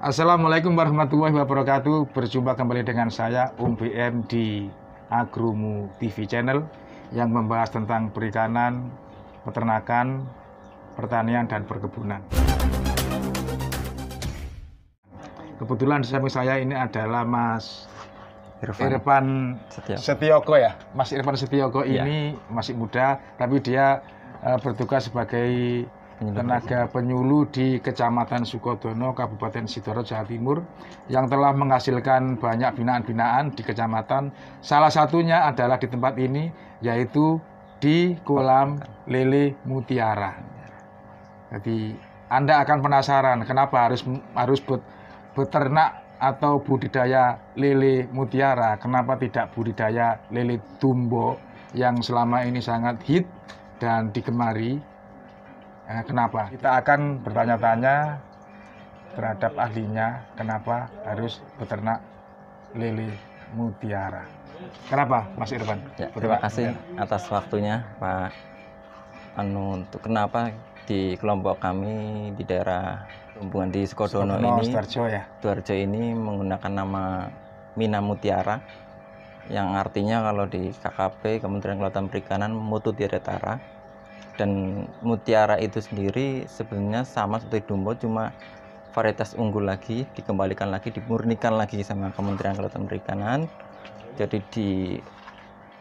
Assalamualaikum warahmatullahi wabarakatuh. Berjumpa kembali dengan saya Um BM di Agromu TV Channel yang membahas tentang perikanan, peternakan, pertanian dan perkebunan. Kebetulan di samping saya ini adalah Mas Irfan, Irfan Setioko. Setioko ya. Mas Irfan Setioko ya. ini masih muda tapi dia eh, bertugas sebagai tenaga penyulu di Kecamatan Sukodono, Kabupaten Sidoro, Jawa Timur yang telah menghasilkan banyak binaan-binaan di kecamatan. Salah satunya adalah di tempat ini yaitu di kolam lele mutiara. Jadi Anda akan penasaran kenapa harus harus beternak atau budidaya lele mutiara, kenapa tidak budidaya lele tumbo yang selama ini sangat hit dan digemari Nah, kenapa kita akan bertanya-tanya terhadap ahlinya kenapa harus beternak lele mutiara kenapa Mas Irfan ya, terima kasih mutiara. atas waktunya Pak Anu untuk kenapa di kelompok kami di daerah hubungan di Sukodono Sukodono ini Starjo ya Duarjo ini menggunakan nama Mina Mutiara yang artinya kalau di KKP Kementerian Kelautan Perikanan Mutu Tara dan mutiara itu sendiri sebenarnya sama seperti dumbo cuma varietas unggul lagi dikembalikan lagi dimurnikan lagi sama Kementerian Kelautan Perikanan jadi di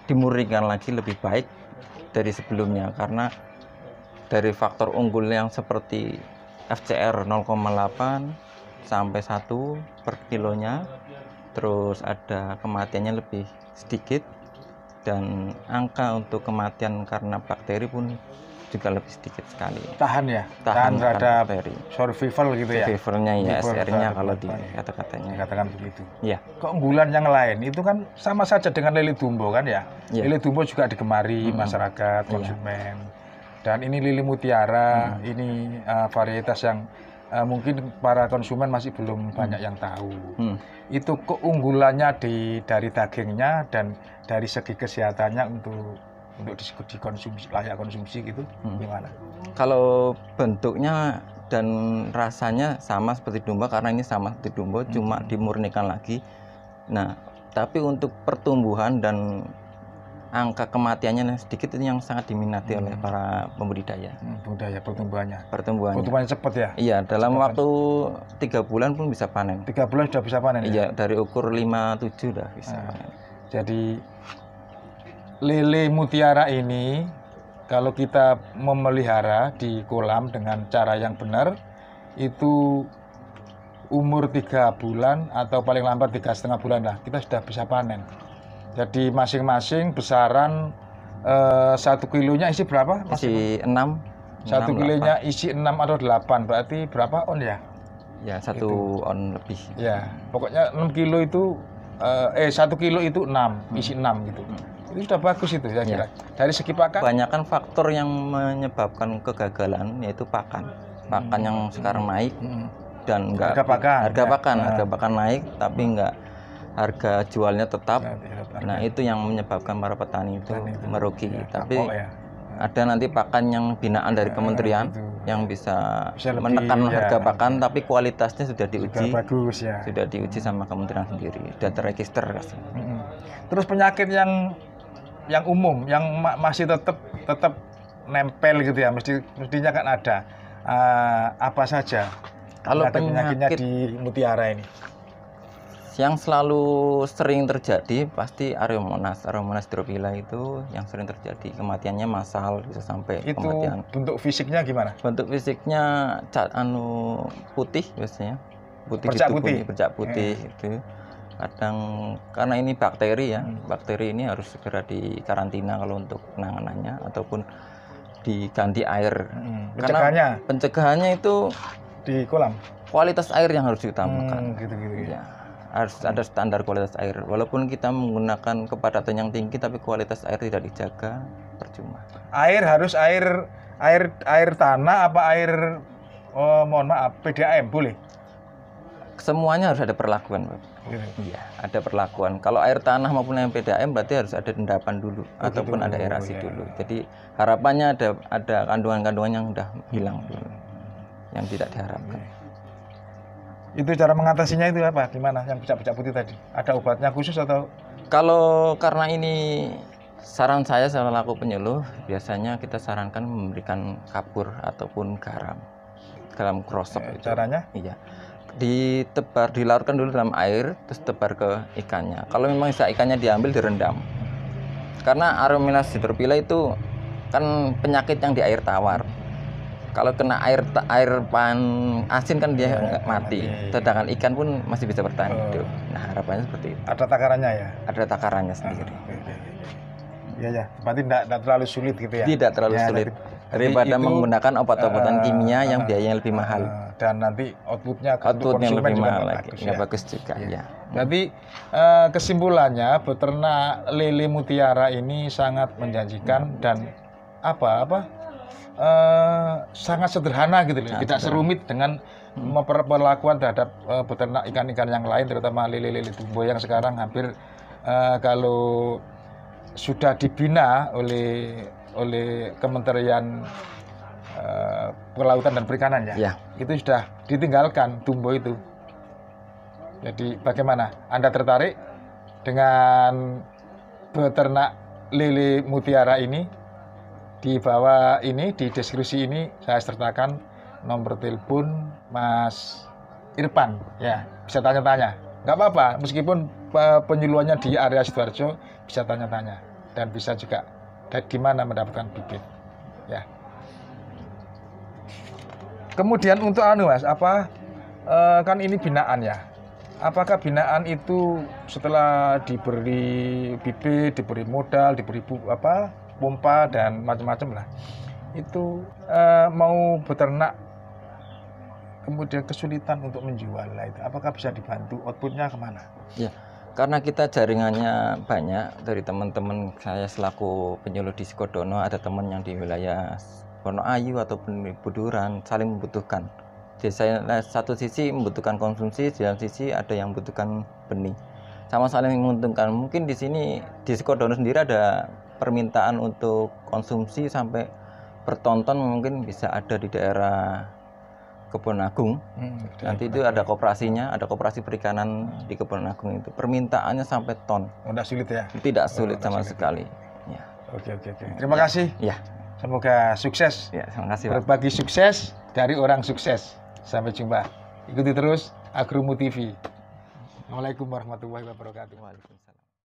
dimurnikan lagi lebih baik dari sebelumnya karena dari faktor unggul yang seperti FCR 0,8 sampai 1 per kilonya terus ada kematiannya lebih sedikit dan angka untuk kematian karena bakteri pun juga lebih sedikit sekali. Tahan ya, tahan, tahan terhadap bakteri. survival gitu ya. Survivalnya ya, SR-nya kalau di kata-katanya. Katakan begitu. Ya. Keunggulan yang lain itu kan sama saja dengan lele dumbo kan ya. ya. Lele dumbo juga digemari hmm. masyarakat, iya. konsumen. Ya. Dan ini lili mutiara, hmm. ini uh, varietas yang uh, mungkin para konsumen masih belum hmm. banyak yang tahu. Hmm. Itu keunggulannya di dari dagingnya dan dari segi kesehatannya untuk untuk dikonsumsi layak konsumsi gitu hmm. gimana? Kalau bentuknya dan rasanya sama seperti domba karena ini sama seperti domba hmm. cuma dimurnikan lagi. Nah, tapi untuk pertumbuhan dan angka kematiannya sedikit itu yang sangat diminati hmm. oleh para pembudidaya. Pembudidaya hmm, budaya pertumbuhannya. Pertumbuhannya. Pertumbuhan cepat ya? Iya, dalam cepet waktu tiga bulan pun bisa panen. Tiga bulan sudah bisa panen. Ya? Iya, ya? dari ukur lima tujuh sudah bisa. Nah, panen. Jadi lele mutiara ini kalau kita memelihara di kolam dengan cara yang benar itu umur tiga bulan atau paling lambat tiga setengah bulan lah kita sudah bisa panen jadi masing-masing besaran eh, satu kilonya isi berapa? Mas? Isi enam. Satu kilonya isi enam atau delapan. Berarti berapa on ya? Ya satu gitu. on lebih. Ya pokoknya enam kilo itu eh, eh satu kilo itu enam hmm. isi enam gitu. Hmm. Itu sudah bagus itu saya ya. kira. Ya. Dari segi pakan. Kebanyakan faktor yang menyebabkan kegagalan yaitu pakan. Pakan hmm. yang sekarang hmm. naik hmm. dan enggak harga pakan harga ya. pakan harga nah. pakan naik tapi enggak harga jualnya tetap ya, ya harga. Nah iya. itu yang menyebabkan para petani itu petani merugi. Ya, Tapi ya. ada nanti pakan yang binaan dari ya, kementerian itu. yang bisa, bisa lebih, menekan ya. harga pakan, tapi kualitasnya sudah diuji, sudah bagus ya, sudah diuji hmm. sama kementerian sendiri sudah terregister. Hmm. Terus penyakit yang yang umum, yang ma masih tetap tetap nempel gitu ya, mesti mestinya kan ada uh, apa saja kalau penyakit penyakitnya di mutiara ini yang selalu sering terjadi pasti areomonas areomonas hidropila itu yang sering terjadi kematiannya massal bisa sampai itu kematian bentuk fisiknya gimana bentuk fisiknya cat anu putih biasanya putih bercak putih bercak putih yeah. itu kadang karena ini bakteri ya hmm. bakteri ini harus segera dikarantina kalau untuk penanganannya ataupun diganti air hmm. pencegahannya karena pencegahannya itu di kolam kualitas air yang harus diutamakan hmm, gitu gitu ya, ya harus ada standar kualitas air walaupun kita menggunakan kepadatan yang tinggi tapi kualitas air tidak dijaga percuma air harus air air air tanah apa air oh, mohon maaf PDAM boleh semuanya harus ada perlakuan Pak. Iya. iya, ada perlakuan. Kalau air tanah maupun yang PDAM berarti harus ada endapan dulu Begitu ataupun ada erasi ya. dulu. Jadi harapannya ada ada kandungan-kandungan yang sudah hilang dulu. Hmm. Yang tidak diharapkan. Iya itu cara mengatasinya itu apa gimana yang becak-becak putih tadi ada obatnya khusus atau kalau karena ini saran saya laku penyuluh biasanya kita sarankan memberikan kapur ataupun garam dalam krosok e, caranya iya ditebar dilarutkan dulu dalam air terus tebar ke ikannya kalau memang bisa ikannya diambil direndam karena arominas hidropila itu kan penyakit yang di air tawar kalau kena air air pan asin kan dia iya, nggak mati. mati. Iya, iya. Sedangkan ikan pun masih bisa bertahan oh. hidup. Nah harapannya seperti itu. Ada takarannya ya? Ada takarannya ah, sendiri. Iya okay, Ya ya, berarti tidak terlalu sulit gitu ya? Tidak terlalu ya, sulit. Daripada itu, menggunakan obat-obatan uh, kimia yang uh, eh, biayanya lebih mahal. Uh, dan nanti outputnya outputnya lebih mahal lagi. Bagus, ya. bagus juga ya. ya. Jadi uh, kesimpulannya beternak lele mutiara ini sangat menjanjikan dan apa apa uh, sangat sederhana gitu loh, tidak serumit dengan hmm. terhadap uh, beternak ikan-ikan yang lain, terutama lele-lele tumbuh yang sekarang hampir uh, kalau sudah dibina oleh oleh Kementerian uh, Kelautan dan Perikanan ya, ya, itu sudah ditinggalkan tumbuh itu. Jadi bagaimana? Anda tertarik dengan beternak lele mutiara ini? di bawah ini di deskripsi ini saya sertakan nomor telepon Mas Irfan ya bisa tanya-tanya nggak apa-apa meskipun penyuluhannya di area sidoarjo bisa tanya-tanya dan bisa juga di mana mendapatkan bibit ya kemudian untuk anu mas apa e, kan ini binaan ya apakah binaan itu setelah diberi bibit diberi modal diberi bu, apa pompa dan macam-macam lah itu uh, mau beternak kemudian kesulitan untuk menjual lah itu apakah bisa dibantu outputnya kemana ya karena kita jaringannya banyak dari teman-teman saya selaku penyuluh di Sikodono ada teman yang di wilayah Pono Ayu ataupun Buduran saling membutuhkan jadi saya satu sisi membutuhkan konsumsi di dalam sisi ada yang membutuhkan benih sama saling menguntungkan mungkin di sini di Skodono sendiri ada permintaan untuk konsumsi sampai bertonton mungkin bisa ada di daerah Kebun Agung. Hmm, Nanti itu ada kooperasinya, ada kooperasi perikanan hmm. di Kebun Agung itu. Permintaannya sampai ton. Oh, tidak sulit ya? Tidak oh, sulit oh, sama sulit. sekali. Ya. Oke oke oke. Ya. Terima ya. kasih. Ya. Semoga sukses. Ya, terima kasih. Pak. sukses dari orang sukses. Sampai jumpa. Ikuti terus Agrumu TV. Assalamualaikum warahmatullahi wabarakatuh. Waalaikumsalam.